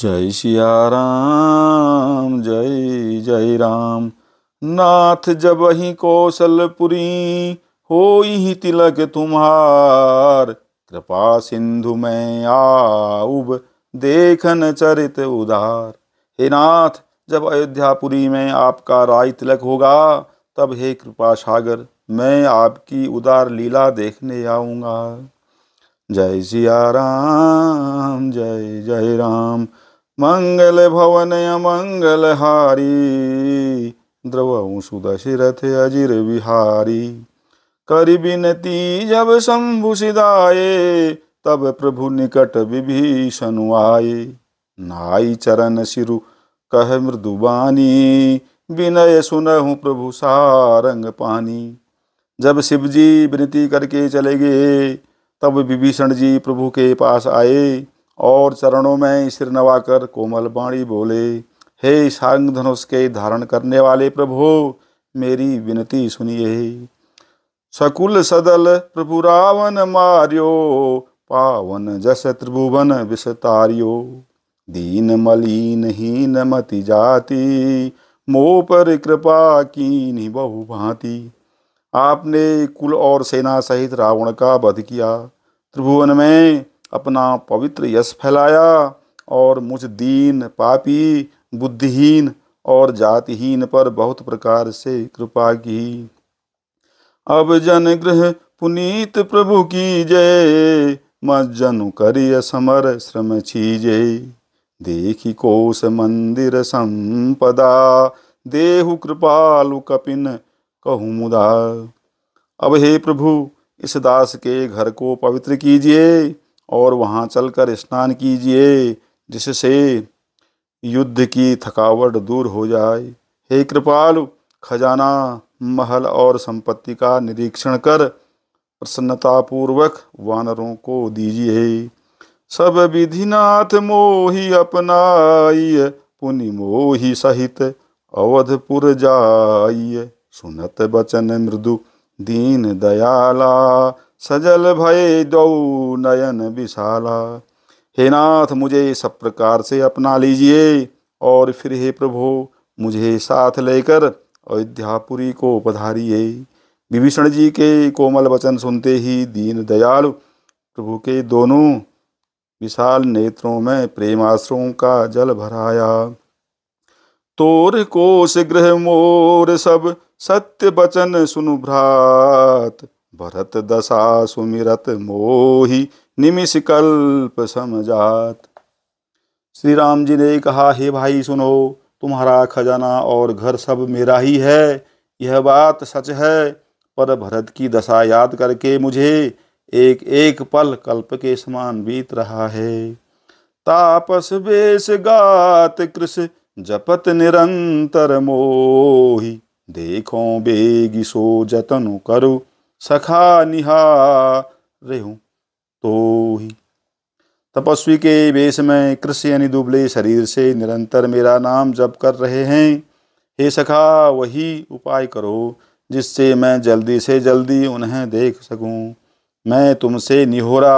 जय सिया राम जय जय राम नाथ जब ही कौशलपुरी हो ही तिलक तुम्हार कृपा सिंधु में आऊब देखन चरित उदार हे नाथ जब अयोध्यापुरी में आपका राय तिलक होगा तब हे कृपा सागर मैं आपकी उदार लीला देखने आऊँगा जय सिया राम जय जय राम मंगल भवन मंगल हारी द्रव सुदशरथ अजिर विहारी कर बिनती जब शंभु सिदाए तब प्रभु निकट विभीषण आए नाई चरण सिरु कह मृदुबानी विनय सुनहु प्रभु सारंग पानी जब शिव जी विनती करके चले गए तब विभीषण जी प्रभु के पास आए और चरणों में सिर नवाकर कोमल बाणी बोले हे सांग धनुष के धारण करने वाले प्रभु मेरी विनती सुनिए सकुल सदल प्रभु रावण मार्यो पावन जस त्रिभुवन विस्तारियो दीन मलिन हीन मति जाति मोह पर कृपा की बहु भांति आपने कुल और सेना सहित रावण का वध किया त्रिभुवन में अपना पवित्र यश फैलाया और मुझ दीन पापी बुद्धिहीन और जातिहीन पर बहुत प्रकार से कृपा की अब जन गृह पुनीत प्रभु की जय मजनु करिय समर श्रम छीजे देखी कोश मंदिर संपदा देहु कृपालु कपिन कहु मुदा अब हे प्रभु इस दास के घर को पवित्र कीजिए और वहाँ चलकर स्नान कीजिए जिससे युद्ध की थकावट दूर हो जाए हे कृपाल खजाना महल और संपत्ति का निरीक्षण कर प्रसन्नतापूर्वक वानरों को दीजिए सब विधिनाथ मोहि अपनाय पुनि मोहि सहित अवधपुर जाय सुनत बचन मृदु दीन दयाला सजल भय दौ नयन विशाला हे नाथ मुझे सब प्रकार से अपना लीजिए और फिर हे प्रभो मुझे साथ लेकर अयोध्यापुरी को पधारिए विभीषण जी के कोमल वचन सुनते ही दीन दयालु प्रभु के दोनों विशाल नेत्रों में प्रेमाश्रों का जल भराया तोर कोश गृह मोर सब सत्य वचन सुनु भ्रात भरत दशा सुमिरत मोही निमिष कल्प समझात श्री राम जी ने कहा हे भाई सुनो तुम्हारा खजाना और घर सब मेरा ही है यह बात सच है पर भरत की दशा याद करके मुझे एक एक पल कल्प के समान बीत रहा है तापस बेस गात कृष्ण जपत निरंतर मोही देखो बेगी सो जतन करु सखा निहा रेहू तो ही तपस्वी के वेश में कृषि यानी दुबले शरीर से निरंतर मेरा नाम जप कर रहे हैं हे सखा वही उपाय करो जिससे मैं जल्दी से जल्दी उन्हें देख सकूं मैं तुमसे निहोरा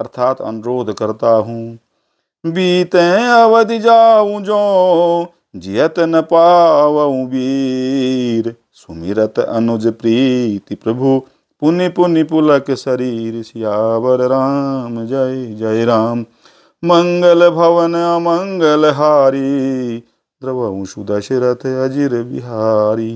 अर्थात अनुरोध करता हूँ बीते अवधि जाऊं जो जियत न पाऊं वीर सुमिरत अनुज प्रीति प्रभु पुनि पुनि पुलक शरीर सियावर राम जय जय राम मंगल भवन अमंगल हारी द्रवंशु दशरथ अजिर बिहारी